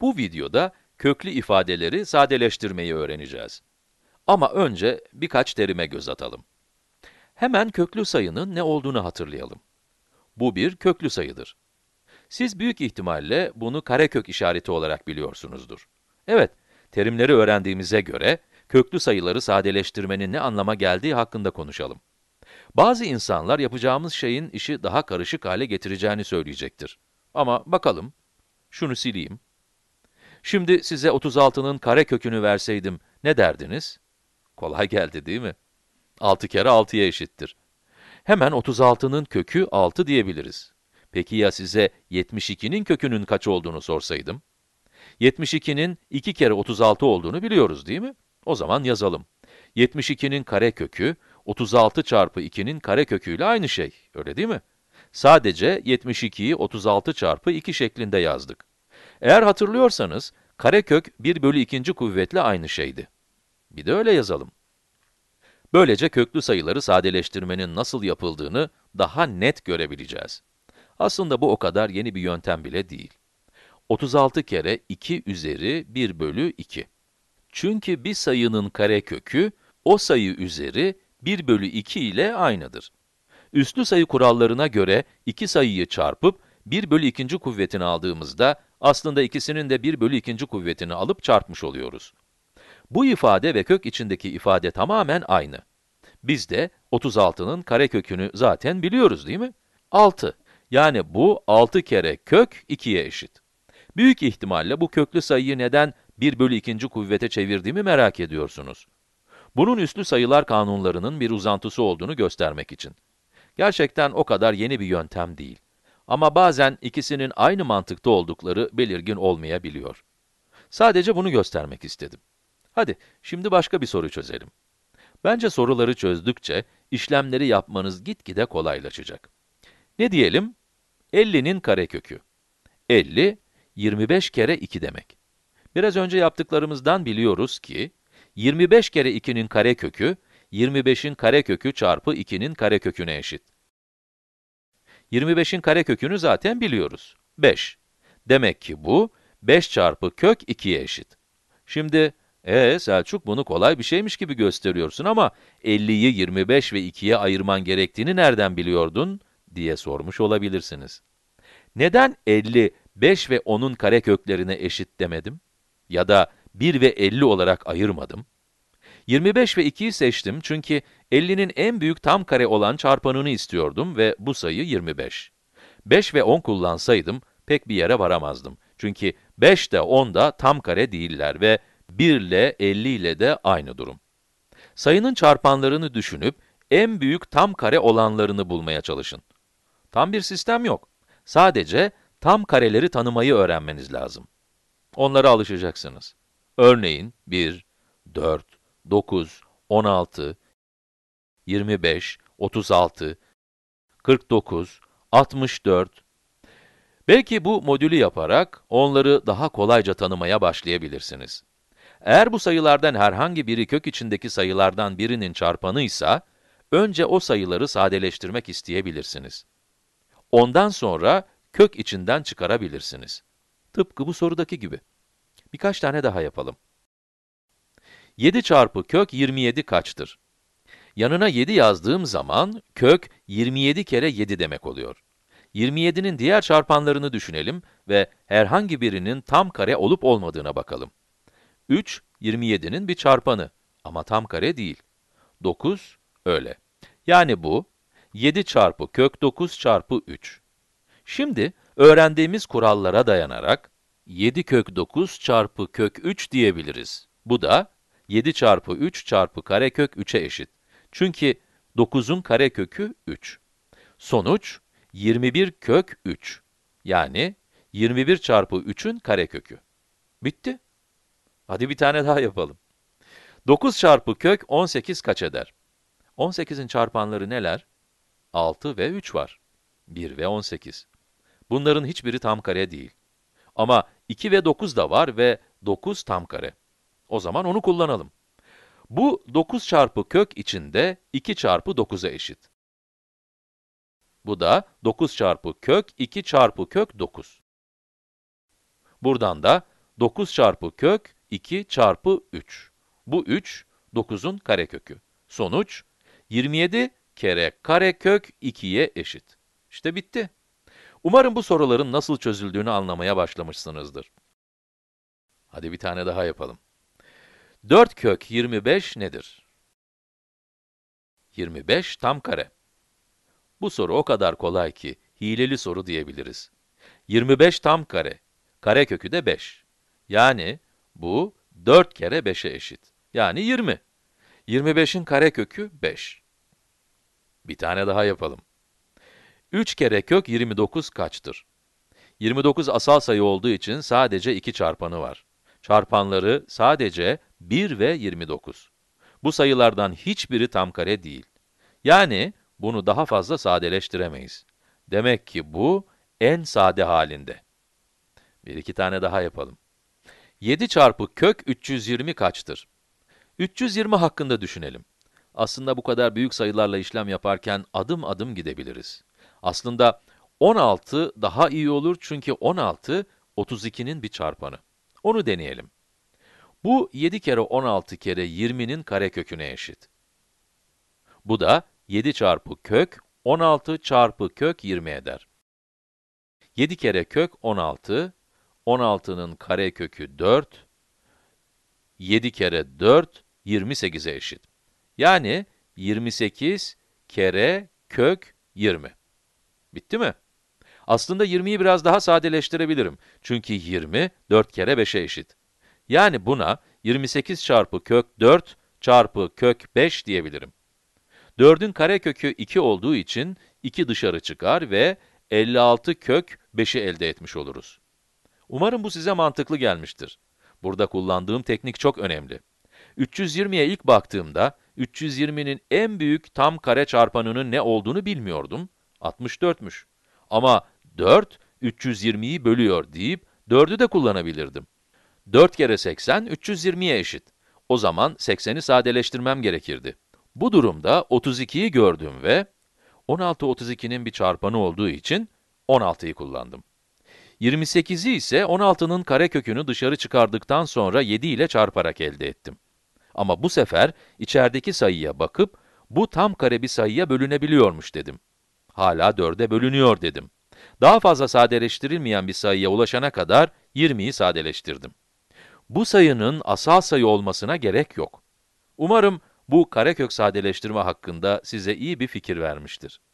Bu videoda köklü ifadeleri sadeleştirmeyi öğreneceğiz. Ama önce birkaç terime göz atalım. Hemen köklü sayının ne olduğunu hatırlayalım. Bu bir köklü sayıdır. Siz büyük ihtimalle bunu karekök işareti olarak biliyorsunuzdur. Evet, terimleri öğrendiğimize göre köklü sayıları sadeleştirmenin ne anlama geldiği hakkında konuşalım. Bazı insanlar yapacağımız şeyin işi daha karışık hale getireceğini söyleyecektir. Ama bakalım, şunu sileyim. Şimdi size 36'nın kare kökünü verseydim ne derdiniz? Kolay geldi değil mi? 6 kere 6'ya eşittir. Hemen 36'nın kökü 6 diyebiliriz. Peki ya size 72'nin kökünün kaç olduğunu sorsaydım? 72'nin 2 kere 36 olduğunu biliyoruz değil mi? O zaman yazalım. 72'nin kare kökü, 36 çarpı 2'nin kare köküyle aynı şey, öyle değil mi? Sadece 72'yi 36 çarpı 2 şeklinde yazdık. Eğer hatırlıyorsanız, karekök 1 bölü 2. kuvvetle aynı şeydi. Bir de öyle yazalım. Böylece köklü sayıları sadeleştirmenin nasıl yapıldığını daha net görebileceğiz. Aslında bu o kadar yeni bir yöntem bile değil. 36 kere 2 üzeri 1 bölü 2. Çünkü bir sayının karekökü, o sayı üzeri 1 bölü 2 ile aynıdır. Üslü sayı kurallarına göre iki sayıyı çarpıp 1 bölü 2. kuvvetini aldığımızda aslında ikisinin de 1 bölü 2. kuvvetini alıp çarpmış oluyoruz. Bu ifade ve kök içindeki ifade tamamen aynı. Biz de 36'nın karekökünü zaten biliyoruz değil mi? 6. Yani bu 6 kere kök 2'ye eşit. Büyük ihtimalle bu köklü sayıyı neden 1 bölü 2. kuvvete çevirdiğimi merak ediyorsunuz. Bunun üslü sayılar kanunlarının bir uzantısı olduğunu göstermek için. Gerçekten o kadar yeni bir yöntem değil. Ama bazen ikisinin aynı mantıkta oldukları belirgin olmayabiliyor. Sadece bunu göstermek istedim. Hadi, şimdi başka bir soru çözelim. Bence soruları çözdükçe, işlemleri yapmanız gitgide kolaylaşacak. Ne diyelim? 50'nin karekökü. 50, 25 kere 2 demek. Biraz önce yaptıklarımızdan biliyoruz ki, 25 kere 2'nin karekökü, 25'in karekökü çarpı 2'nin kareköküne eşit. 25'in kare kökünü zaten biliyoruz. 5. Demek ki bu 5 çarpı kök 2'ye eşit. Şimdi, ee Selçuk bunu kolay bir şeymiş gibi gösteriyorsun ama 50'yi 25 ve 2'ye ayırman gerektiğini nereden biliyordun diye sormuş olabilirsiniz. Neden 50, 5 ve 10'un köklerine eşit demedim? Ya da 1 ve 50 olarak ayırmadım? 25 ve 2'yi seçtim çünkü 50'nin en büyük tam kare olan çarpanını istiyordum ve bu sayı 25. 5 ve 10 kullansaydım pek bir yere varamazdım. Çünkü 5 de 10 da tam kare değiller ve 1 ile 50 ile de aynı durum. Sayının çarpanlarını düşünüp en büyük tam kare olanlarını bulmaya çalışın. Tam bir sistem yok. Sadece tam kareleri tanımayı öğrenmeniz lazım. Onlara alışacaksınız. Örneğin 1, 4, 9, 16, 25, 36, 49, 64. Belki bu modülü yaparak onları daha kolayca tanımaya başlayabilirsiniz. Eğer bu sayılardan herhangi biri kök içindeki sayılardan birinin çarpanıysa, önce o sayıları sadeleştirmek isteyebilirsiniz. Ondan sonra kök içinden çıkarabilirsiniz. Tıpkı bu sorudaki gibi. Birkaç tane daha yapalım. 7 çarpı kök 27 kaçtır? Yanına 7 yazdığım zaman kök 27 kere 7 demek oluyor. 27'nin diğer çarpanlarını düşünelim ve herhangi birinin tam kare olup olmadığına bakalım. 3, 27'nin bir çarpanı ama tam kare değil. 9, öyle. Yani bu, 7 çarpı kök 9 çarpı 3. Şimdi, öğrendiğimiz kurallara dayanarak 7 kök 9 çarpı kök 3 diyebiliriz. Bu da 7 çarpı 3 çarpı karekök 3'e eşit. Çünkü 9'un karekökü 3. Sonuç 21 kök 3. Yani 21 çarpı 3'ün karekökü. Bitti. Hadi bir tane daha yapalım. 9 çarpı kök 18 kaç eder? 18'in çarpanları neler? 6 ve 3 var. 1 ve 18. Bunların hiçbiri tam kare değil. Ama 2 ve 9 da var ve 9 tam kare. O zaman onu kullanalım. Bu 9 çarpı kök içinde 2 çarpı 9'a eşit. Bu da 9 çarpı kök 2 çarpı kök 9. Buradan da 9 çarpı kök 2 çarpı 3. Bu 3, 9'un karekökü. Sonuç, 27 kere karekök 2'ye eşit. İşte bitti. Umarım bu soruların nasıl çözüldüğünü anlamaya başlamışsınızdır. Hadi bir tane daha yapalım. 4 kök 25 nedir? 25 tam kare. Bu soru o kadar kolay ki, hileli soru diyebiliriz. 25 tam kare, kare kökü de 5. Yani bu 4 kere 5'e eşit. Yani 20. 25'in kare kökü 5. Bir tane daha yapalım. 3 kere kök 29 kaçtır? 29 asal sayı olduğu için sadece 2 çarpanı var. Çarpanları sadece 1 ve 29. Bu sayılardan hiçbiri tam kare değil. Yani bunu daha fazla sadeleştiremeyiz. Demek ki bu en sade halinde. Bir iki tane daha yapalım. 7 çarpı kök 320 kaçtır? 320 hakkında düşünelim. Aslında bu kadar büyük sayılarla işlem yaparken adım adım gidebiliriz. Aslında 16 daha iyi olur çünkü 16, 32'nin bir çarpanı. Onu deneyelim. Bu 7 kere 16 kere 20'nin kareköküne eşit. Bu da 7 çarpı kök 16 çarpı kök 20 eder. 7 kere kök 16, 16'nın karekökü 4, 7 kere 4, 28'e eşit. Yani 28 kere kök 20. Bitti mi? Aslında 20'yi biraz daha sadeleştirebilirim. Çünkü 20, 4 kere 5'e eşit. Yani buna 28 çarpı kök 4 çarpı kök 5 diyebilirim. 4'ün karekökü 2 olduğu için 2 dışarı çıkar ve 56 kök 5'i elde etmiş oluruz. Umarım bu size mantıklı gelmiştir. Burada kullandığım teknik çok önemli. 320'ye ilk baktığımda 320'nin en büyük tam kare çarpanının ne olduğunu bilmiyordum. 64'müş. Ama 4 320'yi bölüyor deyip 4'ü de kullanabilirdim. 4 kere 80, 320'ye eşit. O zaman 80'i sadeleştirmem gerekirdi. Bu durumda 32'yi gördüm ve 16 32'nin bir çarpanı olduğu için 16'yı kullandım. 28'i ise 16'nın karekökünü dışarı çıkardıktan sonra 7 ile çarparak elde ettim. Ama bu sefer içerideki sayıya bakıp bu tam kare bir sayıya bölünebiliyormuş dedim. Hala 4'e bölünüyor dedim. Daha fazla sadeleştirilmeyen bir sayıya ulaşana kadar 20'yi sadeleştirdim bu sayının asal sayı olmasına gerek yok. Umarım bu karekök sadeleştirme hakkında size iyi bir fikir vermiştir.